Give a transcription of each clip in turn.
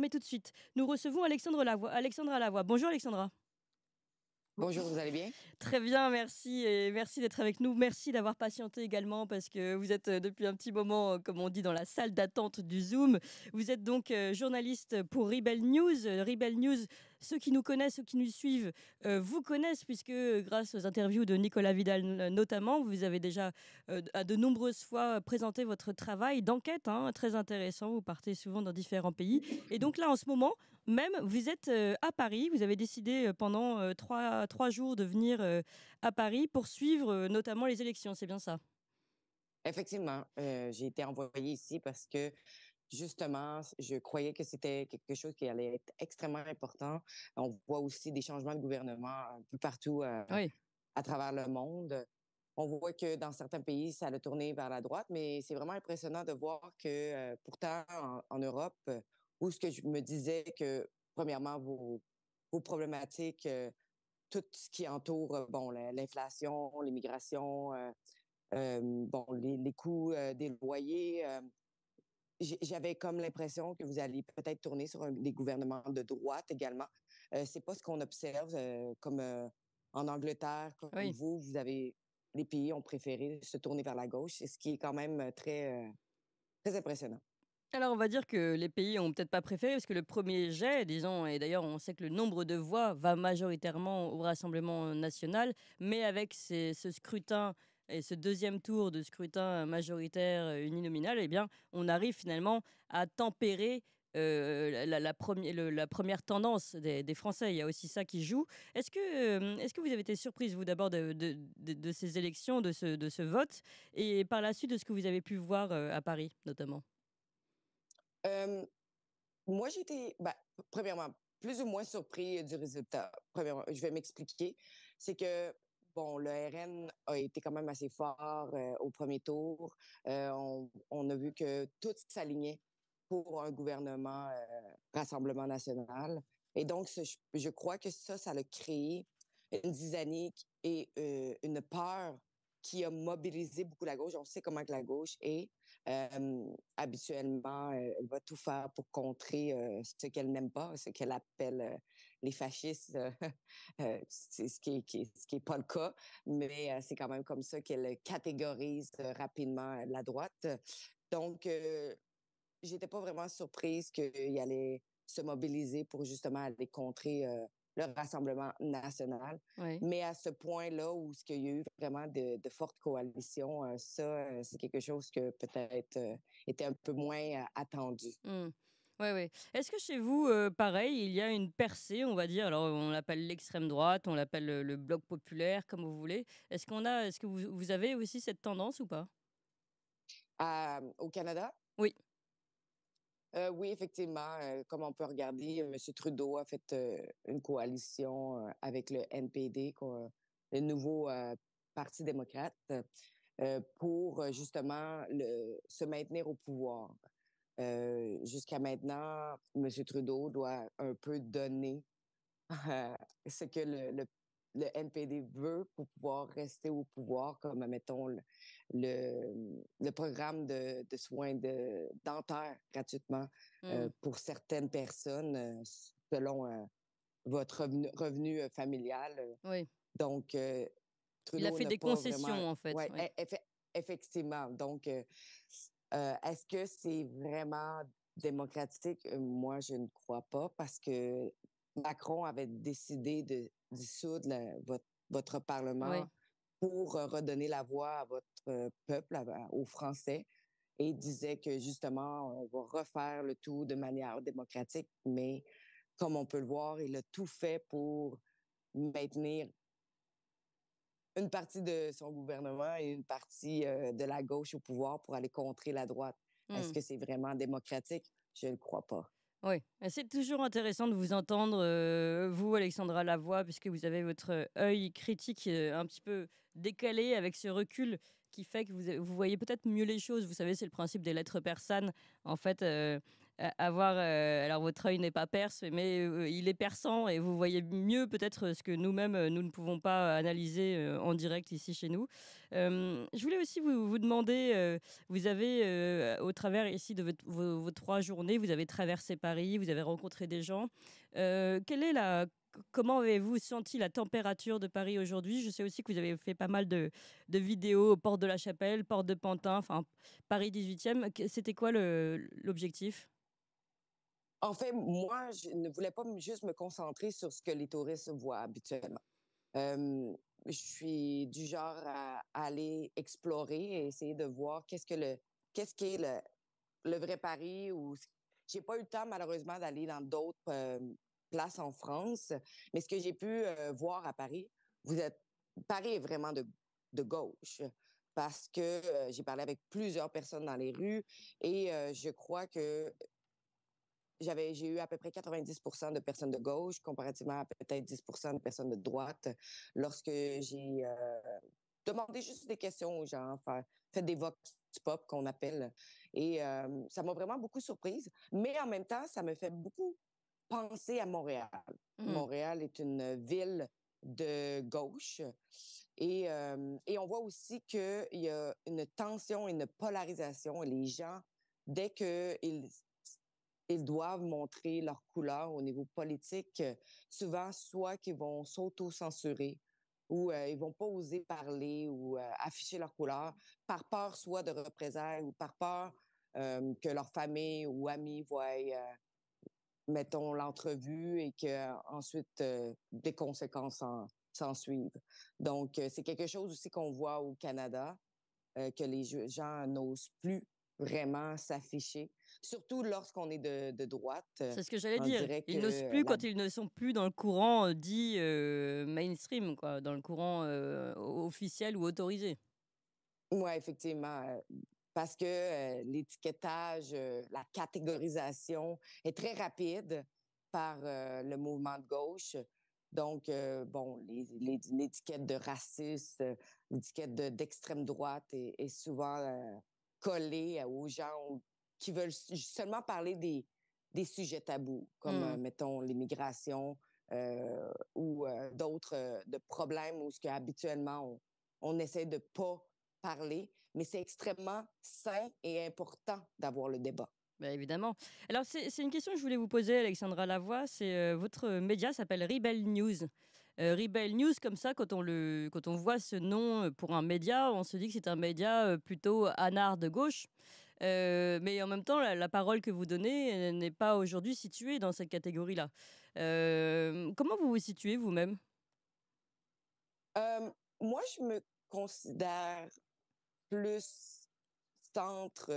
Mais tout de suite, nous recevons Alexandre Lavoie. Alexandra Lavoie. Bonjour Alexandra. Bonjour, vous allez bien Très bien, merci merci d'être avec nous. Merci d'avoir patienté également parce que vous êtes euh, depuis un petit moment, euh, comme on dit, dans la salle d'attente du Zoom. Vous êtes donc euh, journaliste pour Rebel News. Rebel News ceux qui nous connaissent, ceux qui nous suivent, euh, vous connaissent, puisque euh, grâce aux interviews de Nicolas Vidal euh, notamment, vous avez déjà à de nombreuses fois présenté votre travail d'enquête, hein, très intéressant. Vous partez souvent dans différents pays. Et donc là, en ce moment, même, vous êtes à Paris. Vous avez décidé pendant trois, jours de venir à Paris pour suivre notamment les élections. C'est bien ça Effectivement, j'ai été envoyée ici parce que justement, je croyais que c'était quelque chose qui allait être extrêmement important. On voit aussi des changements de gouvernement un peu partout euh, à travers le monde. On voit que dans certains pays, ça a tourné vers la droite, mais c'est vraiment impressionnant de voir que euh, pourtant en, Europe, où ce que je me disais que premièrement vos, problématiques, euh, tout ce qui entoure bon l'inflation, l'immigration, bon les coûts des loyers j'avais comme l'impression que vous allez peut-être tourner sur des gouvernements de droite également. Ce euh, c'est pas ce qu'on observe euh, comme euh, en Angleterre, comme vous, vous avez les pays ont préféré se tourner vers la gauche, ce qui est quand même très très impressionnant. Alors, on va dire que les pays ont peut-être pas préféré, parce que le premier jet, disons, et d'ailleurs, on sait que le nombre de voix va majoritairement au Rassemblement national, mais avec ce scrutin et ce deuxième tour de scrutin majoritaire euh, uninominal, eh bien, on arrive finalement à tempérer euh, la, première tendance des, Français. Il y a aussi ça qui joue. Est-ce que, euh, que vous avez été surprise, vous, d'abord, de, ces élections, de ce, de ce vote, et par la suite de ce que vous avez pu voir à Paris, notamment Moi, j'étais, bah, premièrement, plus ou moins surpris du résultat. Premièrement, je vais m'expliquer. C'est que bon, le RN a été quand même assez fort euh, au premier tour. Euh, on, a vu que tout s'alignait pour un gouvernement euh, Rassemblement national. Et donc, je, crois que ça, ça a créé une disanique et une peur qui a mobilisé beaucoup la gauche. On sait comment que la gauche est. habituellement, elle va tout faire pour contrer ce qu'elle n'aime pas, ce qu'elle appelle les fascistes, euh, euh, c'est ce qui est, ce qui est pas le cas, mais euh, c'est quand même comme ça qu'elle catégorise rapidement la droite. Donc, j'étais pas vraiment surprise qu'il allait se mobiliser pour justement aller contrer le Rassemblement national. Mais à ce point-là où ce qu'il y a eu vraiment de, fortes coalitions, ça, c'est quelque chose que peut-être était un peu moins attendu. Mmh. Oui, oui. Est-ce que chez vous, euh, pareil, il y a une percée, on va dire, alors on l'appelle l'extrême droite, on l'appelle euh, le, bloc populaire, comme vous voulez. Est-ce qu'on a, est-ce que vous, avez aussi cette tendance ou pas ah, mmh, Au Canada Oui. Euh, oui, effectivement, comme on peut regarder, M. Trudeau a fait une coalition avec le NPD, le nouveau Parti démocrate, pour justement se maintenir au pouvoir. Euh, jusqu'à maintenant, M. Trudeau doit un peu donner euh, ce que le, le, le, NPD veut pour pouvoir rester au pouvoir, comme, mettons, le, le programme de, de soins de, dentaires gratuitement euh, hmm. pour certaines personnes selon votre revenu, familial. Oui. Donc, Trudeau il a fait des concessions, en fait. Oui. E-, effectivement. Donc, euh, est-ce que c'est vraiment démocratique? Euh, moi, je ne crois pas parce que Macron avait décidé de dissoudre votre, Parlement pour euh, redonner la voix à votre peuple, aux Français. Et disait que justement, on va refaire le tout de manière démocratique, mais comme on peut le voir, il a tout fait pour maintenir une partie de son gouvernement et une partie euh, de la gauche au pouvoir pour aller contrer la droite. Est-ce hmm. que c'est vraiment démocratique? Je ne crois pas. Oui, c'est toujours intéressant de vous entendre, euh, vous, Alexandra Lavoie, puisque vous avez votre œil critique euh, un petit peu décalé avec ce recul qui fait que vous, voyez peut-être mieux les choses. Vous savez, c'est le principe des lettres persanes. En fait, avoir. Euh, alors, votre œil n'est pas perse, mais euh, il est perçant et vous voyez mieux peut-être euh, ce que nous-mêmes, nous ne pouvons pas analyser en direct ici chez nous. je voulais aussi vous, demander vous avez, au travers ici de vos, trois journées, vous avez traversé Paris, vous avez rencontré des gens. quelle est la comment avez-vous senti la température de Paris aujourd'hui Je sais aussi que vous avez fait pas mal de, de vidéos au Port de la Chapelle, Port de Pantin, enfin Paris 18e. C'était quoi l'objectif en fait, moi, je ne voulais pas juste me concentrer sur ce que les touristes voient habituellement. je suis du genre à, aller explorer et essayer de voir qu'est-ce que le qu'est-ce le, le vrai Paris ou j'ai pas eu le temps malheureusement d'aller dans d'autres places en France, mais ce que j'ai pu voir à Paris, vous êtes Paris est vraiment de, gauche parce que j'ai parlé avec plusieurs personnes dans les rues et je crois que j'avais j'ai eu à peu près 90% de personnes de gauche comparativement à peut-être 10% de personnes de droite lorsque j'ai euh, demandé juste des questions aux gens, fait, fait des vox pop qu'on appelle et euh, ça m'a vraiment beaucoup surprise, mais en même temps ça me fait beaucoup penser à Montréal. Mmh. Montréal est une ville de gauche. Et, euh, et on voit aussi qu'il y a une tension, une polarisation. Les gens, dès qu'ils ils doivent montrer leur couleur au niveau politique, euh, souvent soit qu'ils vont s'auto-censurer ou euh, ils vont pas oser parler ou euh, afficher leur couleur par peur soit de représailles ou par peur que leur famille ou amis voient, mettons, l'entrevue et que ensuite des conséquences s'en suivent. Donc, c'est quelque chose aussi qu'on voit au Canada, que les gens n'osent plus vraiment s'afficher, surtout lorsqu'on est de, droite. Euh, C'est ce que j'allais dire. Ils n'osent plus quand ils ne sont plus dans le courant euh, dit euh, mainstream, quoi, dans le courant officiel ou autorisé. Oui, effectivement. Parce que l'étiquetage, la catégorisation est très rapide par le mouvement de gauche. Donc, bon, l'étiquette de raciste, l'étiquette d'extrême droite est souvent coller aux gens qui veulent seulement parler des, des sujets tabous, comme, hmm. euh, mettons, l'immigration euh, ou euh, d'autres de problèmes où ce qu'habituellement habituellement on, on essaie de pas parler, mais c'est extrêmement sain et important d'avoir le débat. Bien évidemment. Alors, c'est une question que je voulais vous poser, Alexandra Lavoie. C'est votre média s'appelle Rebel News. Euh, Rebel News, comme ça, quand on, le, quand on voit ce nom euh, pour un média, on se dit que c'est un média euh, plutôt anard de gauche. mais en même temps, la, parole que vous donnez n'est pas aujourd'hui située dans cette catégorie-là. comment vous vous situez vous-même Moi, je me considère plus centre,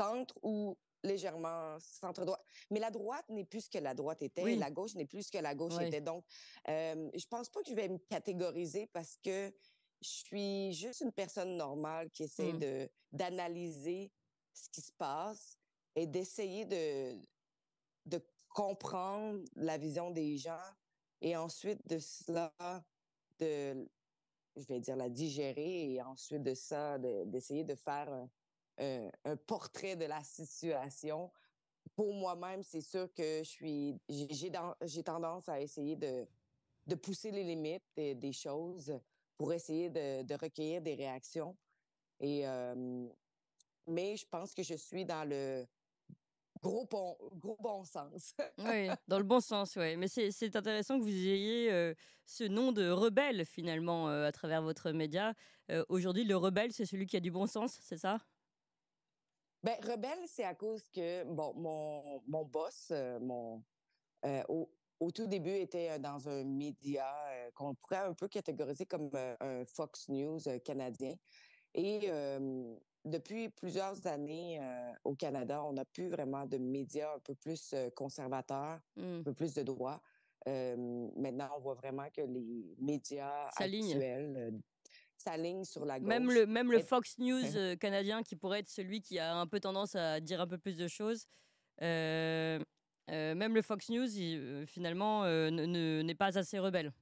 centre ou légèrement centre-droite. Mais la droite n'est plus ce que la droite était et la gauche n'est plus ce que la gauche était. Donc, euh, je pense pas que je vais me catégoriser parce que je suis juste une personne normale qui essaie mm. de d'analyser ce qui se passe et d'essayer de, de comprendre la vision des gens et ensuite de cela, de, je vais dire, la digérer et ensuite de ça, d'essayer de, faire un, portrait de la situation. Pour moi-même, c'est sûr que je suis, j'ai, j'ai tendance à essayer de, de pousser les limites des, choses pour essayer de, recueillir des réactions. Et, euh, mais je pense que je suis dans le, gros bon, gros bon sens. oui, dans le bon sens, oui. Mais c'est intéressant que vous ayez euh, ce nom de rebelle, finalement, euh, à travers votre média. Aujourd'hui, le rebelle, c'est celui qui a du bon sens, c'est ça ben, rebelle, c'est à cause que bon, mon, mon boss, euh, mon, euh, au, tout début, était euh, dans un média qu'on pourrait un peu catégoriser comme un Fox News canadien. Et depuis plusieurs années au Canada, on n'a plus vraiment de médias un peu plus conservateurs, hmm. un peu plus de droits. maintenant, on voit vraiment que les médias actuels ligne sur la gauche. Même le, même le Fox News euh, canadien, qui pourrait être celui qui a un peu tendance à dire un peu plus de choses, euh, euh, même le Fox News, finalement, n'est pas assez rebelle.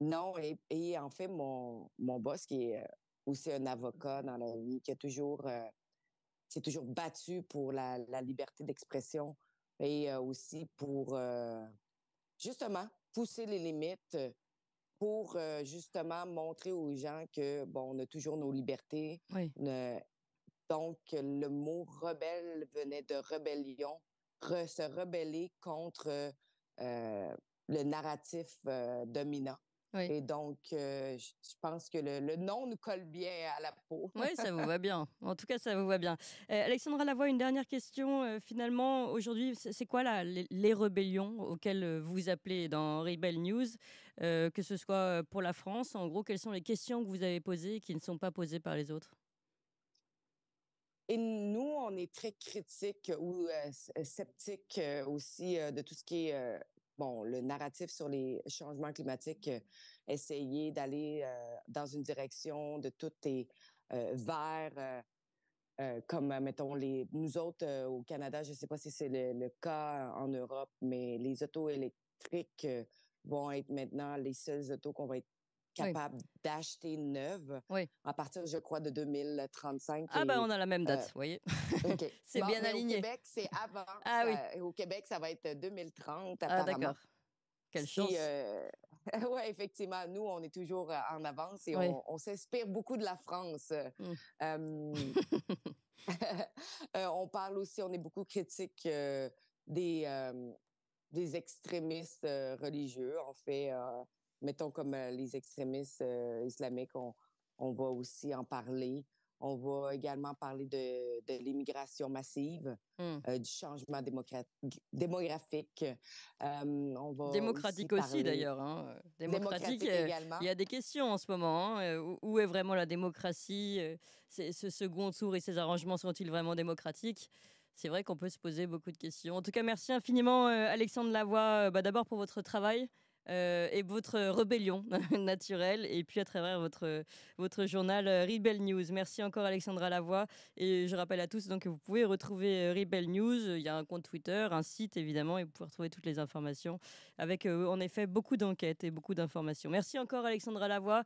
Non, et, en fait, mon, mon, boss, qui est aussi un avocat dans la vie, qui a toujours, s'est toujours battu pour la, la liberté d'expression et aussi pour, justement, pousser les limites pour euh, justement montrer aux gens que, bon, a toujours nos libertés. donc, le mot rebelle venait de rébellion, se rebeller contre euh, le narratif euh, dominant. Et donc, euh, je pense que le, nom nous colle bien à la peau. oui, ça vous va bien. En tout cas, ça vous va bien. Alexandra, euh, Alexandra Lavoie, une dernière question. Euh, finalement, aujourd'hui, c'est quoi les, rébellions auxquelles vous appelez dans Rebel News, que ce soit pour la France En gros, quelles sont les questions que vous avez posées qui ne sont pas posées par les autres et nous, on est très critique ou sceptique aussi de tout ce qui est bon, le narratif sur les changements climatiques, euh, essayer d'aller euh, dans une direction de tout est euh, vers, comme, mettons, les, nous autres au Canada, je ne sais pas si c'est le, cas en Europe, mais les autos électriques vont être maintenant les seules autos qu'on va être capable d'acheter neuve à partir, je crois, de 2035. Ah, ben, on a la même date, vous euh, voyez. c'est bien aligné. Au Québec, c'est avant. Ah, oui. Au Québec, ça va être 2030, Ah, d'accord. Quelle chance. Euh, oui, effectivement, nous, on est toujours euh, en avance et on, s'inspire beaucoup de la France. Hum. on parle aussi, on est beaucoup critique des, des extrémistes religieux. En fait, mettons comme euh, les extrémistes euh, islamiques, on, on, va aussi en parler. On va également parler de, de l'immigration massive, hmm. euh, du changement démographique. démocratique aussi, d'ailleurs. Hein. Démocratique, également. Il y a des questions en ce moment. Hein. Où, est vraiment la démocratie Ce second tour et ces arrangements sont-ils vraiment démocratiques c'est vrai qu'on peut se poser beaucoup de questions. En tout cas, merci infiniment, Alexandre Lavoie, bah, d'abord pour votre travail. Euh, et votre rébellion naturelle, et puis à travers votre, journal euh, Rebel News. Merci encore Alexandra Lavoie, et je rappelle à tous donc, que vous pouvez retrouver euh, Rebel News, il y a un compte Twitter, un site évidemment, et vous pouvez retrouver toutes les informations avec en effet beaucoup d'enquêtes et beaucoup d'informations. Merci encore Alexandra Lavoie,